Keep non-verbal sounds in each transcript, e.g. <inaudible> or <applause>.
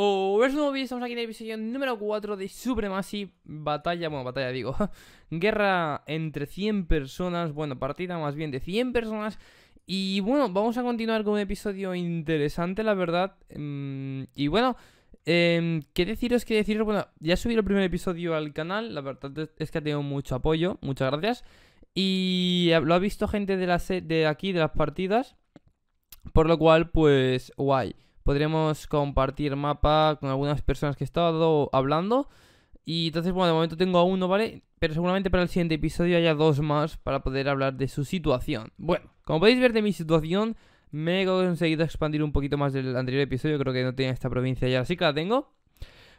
Oh, es nuevo estamos aquí en el episodio número 4 de Supremacy Batalla, bueno, batalla digo <laughs> Guerra entre 100 personas, bueno, partida más bien de 100 personas Y bueno, vamos a continuar con un episodio interesante, la verdad mm, Y bueno, em, qué deciros, qué deciros, bueno, ya subí el primer episodio al canal La verdad es que ha tenido mucho apoyo, muchas gracias Y eh, lo ha visto gente de, la de aquí, de las partidas Por lo cual, pues, guay podremos compartir mapa con algunas personas que he estado hablando. Y entonces, bueno, de momento tengo a uno, ¿vale? Pero seguramente para el siguiente episodio haya dos más para poder hablar de su situación. Bueno, como podéis ver de mi situación, me he conseguido expandir un poquito más del anterior episodio. Creo que no tenía esta provincia ya, así que la tengo.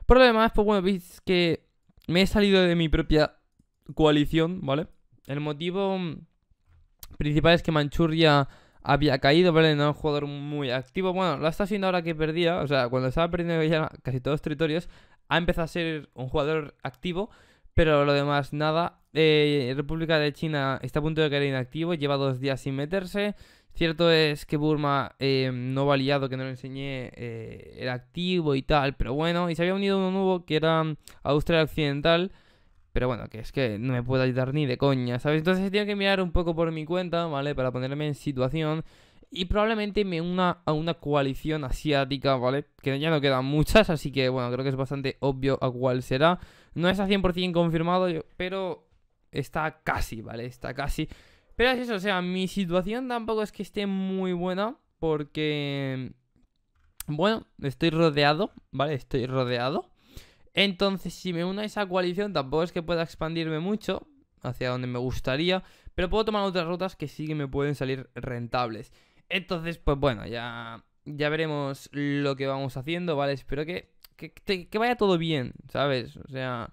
Por lo demás, pues bueno, veis que me he salido de mi propia coalición, ¿vale? El motivo principal es que Manchuria había caído, ¿vale? No un jugador muy activo. Bueno, lo está haciendo ahora que perdía. O sea, cuando estaba perdiendo ya casi todos los territorios, ha empezado a ser un jugador activo. Pero lo demás, nada. Eh, República de China está a punto de caer inactivo. Lleva dos días sin meterse. Cierto es que Burma em, no va liado, que no le enseñé, eh, era activo y tal. Pero bueno, y se había unido uno nuevo que era mm, Australia Occidental pero bueno, que es que no me puedo ayudar ni de coña, ¿sabes? Entonces tengo que mirar un poco por mi cuenta, ¿vale? Para ponerme en situación. Y probablemente me una a una coalición asiática, ¿vale? Que ya no quedan muchas, así que bueno, creo que es bastante obvio a cuál será. No es a 100% confirmado, pero está casi, ¿vale? Está casi. Pero es eso, o sea, mi situación tampoco es que esté muy buena, porque... Bueno, estoy rodeado, ¿vale? Estoy rodeado entonces, si me uno a esa coalición, tampoco es que pueda expandirme mucho hacia donde me gustaría, pero puedo tomar otras rutas que sí que me pueden salir rentables. Entonces, pues bueno, ya, ya veremos lo que vamos haciendo, ¿vale? Espero que, vaya todo bien, ¿sabes? O sea,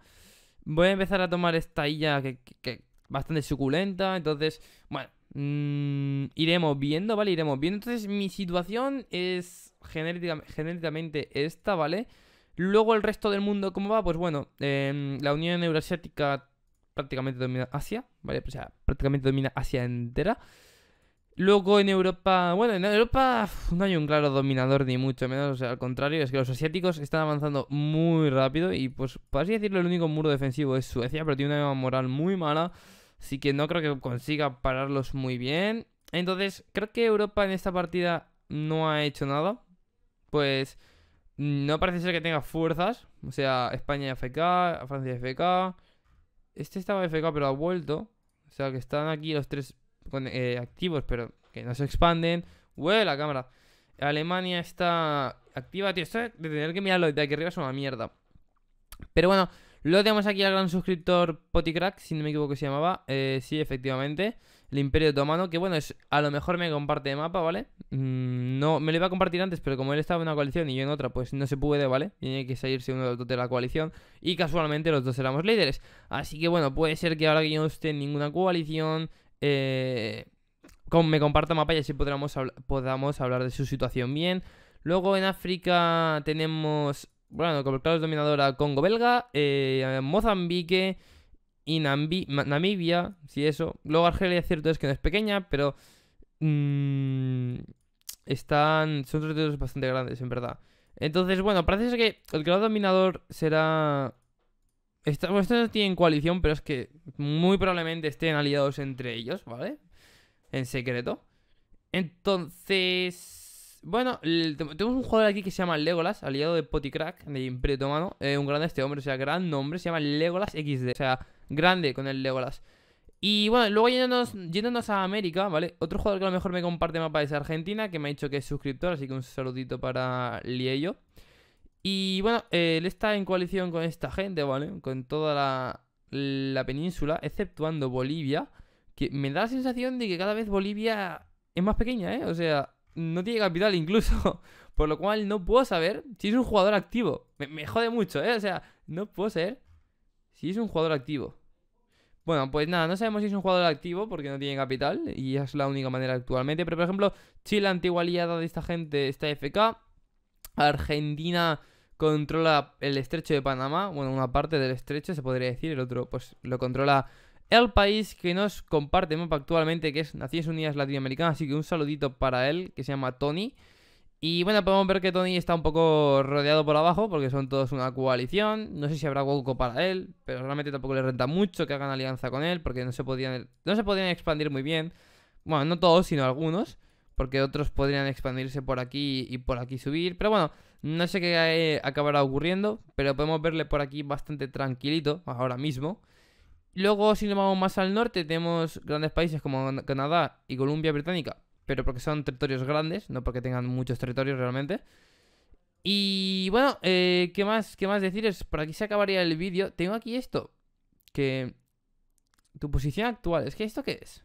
voy a empezar a tomar esta illa que, que bastante suculenta, entonces, bueno, mm, iremos viendo, ¿vale? Iremos viendo. Entonces, mi situación es genéricamente genéticamente esta, ¿vale? Luego el resto del mundo, ¿cómo va? Pues bueno, em, la Unión Euroasiática prácticamente domina Asia, ¿vale? O sea, prácticamente domina Asia entera. Luego en Europa, bueno, en Europa no hay un claro dominador ni mucho menos, o sea, al contrario, es que los asiáticos están avanzando muy rápido y pues, por así decirlo, el único muro defensivo es Suecia, pero tiene una moral muy mala, así que no creo que consiga pararlos muy bien. Entonces, creo que Europa en esta partida no ha hecho nada, pues no parece ser que tenga fuerzas. O sea, España AFK, Francia y FK. Este estaba FK pero ha vuelto. O sea, que están aquí los tres eh, activos pero que no se expanden. Huele la cámara. Alemania está activa, tío. Esto de tener que mirarlo de aquí arriba es una mierda. Pero bueno, lo tenemos aquí al gran suscriptor Poticrack, si no me equivoco se llamaba. Eh, sí, efectivamente el Imperio Otomano, que bueno, es, a lo mejor me comparte mapa, ¿vale? Mm, no, me lo iba a compartir antes, pero como él estaba en una coalición y yo en otra, pues no se puede, ¿vale? Tiene que salirse uno de los dos de la coalición y casualmente los dos éramos líderes. Así que bueno, puede ser que ahora que yo no esté en ninguna coalición, eh, me comparta mapa y así podamos, podamos hablar de su situación bien. Luego en África tenemos, bueno, como claro dominadora Congo belga, eh, Mozambique y Namibia, si eso. Luego Argelia, cierto es que no es pequeña, pero mm, están, son territorios bastante grandes, en verdad. Entonces, bueno, parece que el gran dominador será... bueno, estos no tienen coalición, pero es que muy probablemente estén aliados entre ellos, ¿vale? En secreto. Entonces... Bueno, tenemos un jugador aquí que se llama Legolas, aliado de Poticrack, De Imperio Otomano. Eh, un gran este hombre, o sea, gran nombre, se llama Legolas XD. O sea, grande con el Legolas. Y bueno, luego yéndonos, yéndonos, a América, ¿vale? Otro jugador que a lo mejor me comparte mapa es Argentina, que me ha dicho que es suscriptor, así que un saludito para Liello. Y bueno, eh, él está en coalición con esta gente, ¿vale? Con toda la, península, exceptuando Bolivia, que me da la sensación de que cada vez Bolivia es más pequeña, ¿eh? O sea, no tiene capital incluso, <laughs> por lo cual no puedo saber si es un jugador activo. Me, jode mucho, ¿eh? O sea, no puedo ser si es un jugador activo. Bueno, pues nada, no sabemos si es un jugador activo porque no tiene capital y es la única manera actualmente. Pero por ejemplo, Chile, antigua aliada de esta gente, está FK. Argentina controla el estrecho de Panamá, bueno, una parte del estrecho se podría decir, el otro pues lo controla el país que nos comparte mapa actualmente, que es Naciones Unidas Latinoamericanas, así que un saludito para él, que se llama Tony. Y bueno, podemos ver que Tony está un poco rodeado por abajo porque son todos una coalición. No sé si habrá hueco para él, pero realmente tampoco le renta mucho que hagan alianza con él porque no se podían, no se podían expandir muy bien. Bueno, no todos, sino algunos, porque otros podrían expandirse por aquí y por aquí subir. Pero bueno, no sé qué eh, acabará ocurriendo, pero podemos verle por aquí bastante tranquilito ahora mismo. Luego, si nos vamos más al norte, tenemos grandes países como Canadá y Colombia Británica, pero porque son territorios grandes, no porque tengan muchos territorios realmente. Y bueno, eh, ¿qué, más, ¿qué más decir? Es, por aquí se acabaría el vídeo. Tengo aquí esto, que... Tu posición actual, ¿es que esto qué es?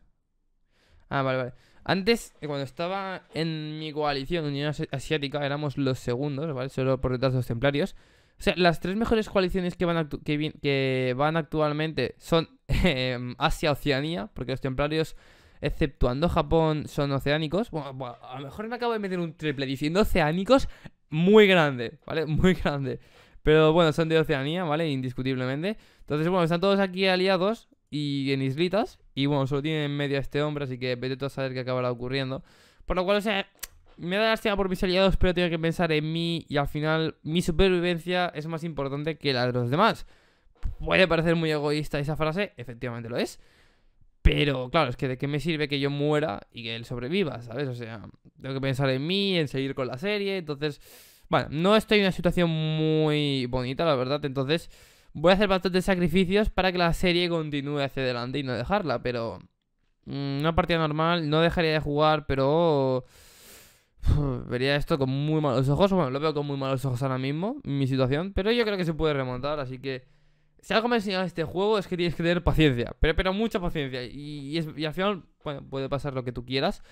Ah, vale, vale. Antes, eh, cuando estaba en mi coalición Unión Asiática, éramos los segundos, ¿vale? Solo por detrás de los templarios. O sea, las tres mejores coaliciones que van, que, van actualmente son <laughs> eh, Asia-Oceanía, porque los templarios exceptuando Japón, son oceánicos. Bueno, a lo mejor me acabo de meter un triple diciendo oceánicos muy grande, ¿vale? <laughs> Muy grande. Pero bueno, son de Oceanía, ¿vale? Indiscutiblemente. Entonces, bueno, están todos aquí aliados y en islitas. Y bueno, solo tienen media este hombre, así que vete tú a saber qué acabará ocurriendo. Por lo cual, o sea, me da lástima por mis aliados, pero tengo que pensar en mí y al final mi supervivencia es más importante que la de los demás. Puede parecer muy egoísta esa frase, efectivamente lo es. Pero claro, es que de qué me sirve que yo muera y que él sobreviva, ¿sabes? O sea, tengo que pensar en mí, en seguir con la serie. Entonces, bueno, no estoy en una situación muy bonita, la verdad. Entonces, voy a hacer bastantes sacrificios para que la serie continúe hacia adelante y no dejarla. Pero, mm, una partida normal, no dejaría de jugar, pero... vería esto con muy malos ojos. Bueno, lo veo con muy malos ojos ahora mismo, mi situación. Pero yo creo que se puede remontar, así que si algo me ha enseñado este juego es que tienes que tener paciencia, pero, mucha paciencia. Y, es, al final, puede pasar lo que tú quieras.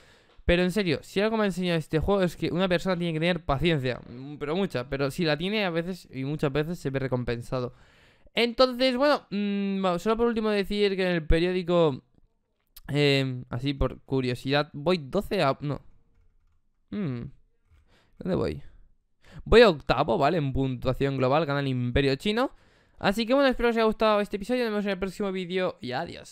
Pero en serio, si algo me ha enseñado este juego es que una persona tiene que tener paciencia, mm, pero mucha. Pero si la tiene, a veces y muchas veces se ve recompensado. Entonces, bueno, mm, solo por último decir que en el periódico, em, así por curiosidad, voy 12 a. No. Mm, ¿Dónde voy? Voy a octavo, ¿vale? En puntuación global, gana el Imperio Chino. Así que bueno, espero que os haya gustado este episodio. Nos vemos en el próximo vídeo y adiós.